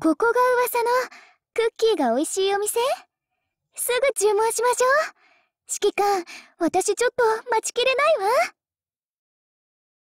ここが噂のクッキーが美味しいお店すぐ注文しましょう指揮官私ちょっと待ちきれないわ